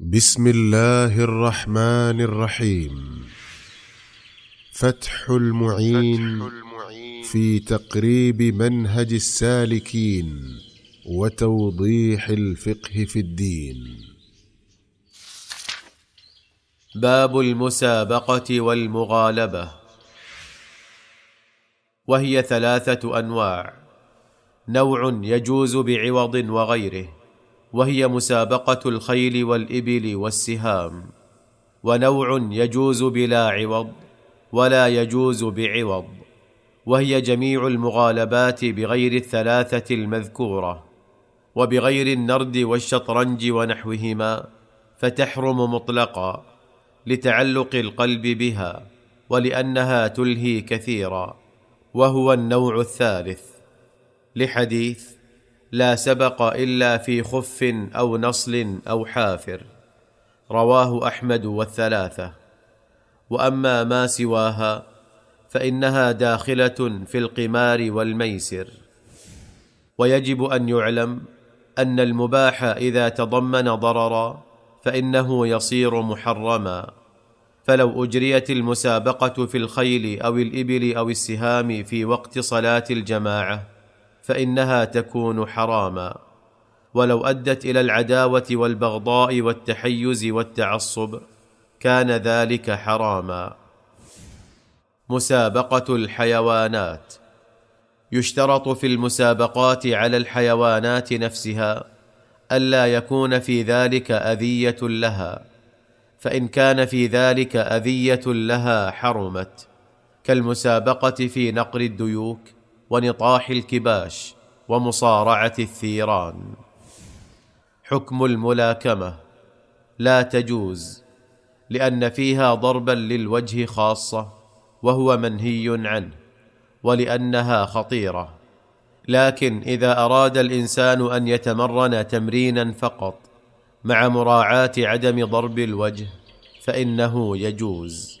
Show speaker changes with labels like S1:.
S1: بسم الله الرحمن الرحيم فتح المعين, في تقريب منهج السالكين وتوضيح الفقه في الدين
S2: باب المسابقه والمغالبه وهي ثلاثه انواع نوع يجوز بعوض وغيره وهي مسابقه الخيل والابل والسهام ونوع يجوز بلا عوض ولا يجوز بعوض وهي جميع المغالبات بغير الثلاثه المذكوره وبغير النرد والشطرنج ونحوهما فتحرم مطلقا لتعلق القلب بها ولانها تلهي كثيرا وهو النوع الثالث لحديث لا سبق الا في خف او نصل او حافر رواه احمد والثلاثه واما ما سواها فانها داخله في القمار والميسر ويجب ان يعلم ان المباح اذا تضمن ضررا فانه يصير محرما فلو اجريت المسابقه في الخيل او الابل او السهام في وقت صلاه الجماعه فانها تكون حراما ولو ادت الى العداوه والبغضاء والتحيز والتعصب كان ذلك حراما مسابقه الحيوانات يشترط في المسابقات على الحيوانات نفسها الا يكون في ذلك اذيه لها فان كان في ذلك اذيه لها حرمت كالمسابقه في نقر الديوك ونطاح الكباش ومصارعه الثيران حكم الملاكمه لا تجوز لان فيها ضربا للوجه خاصه وهو منهي عنه ولانها خطيره لكن اذا اراد الانسان ان يتمرن تمرينا فقط مع مراعاه عدم ضرب الوجه فانه يجوز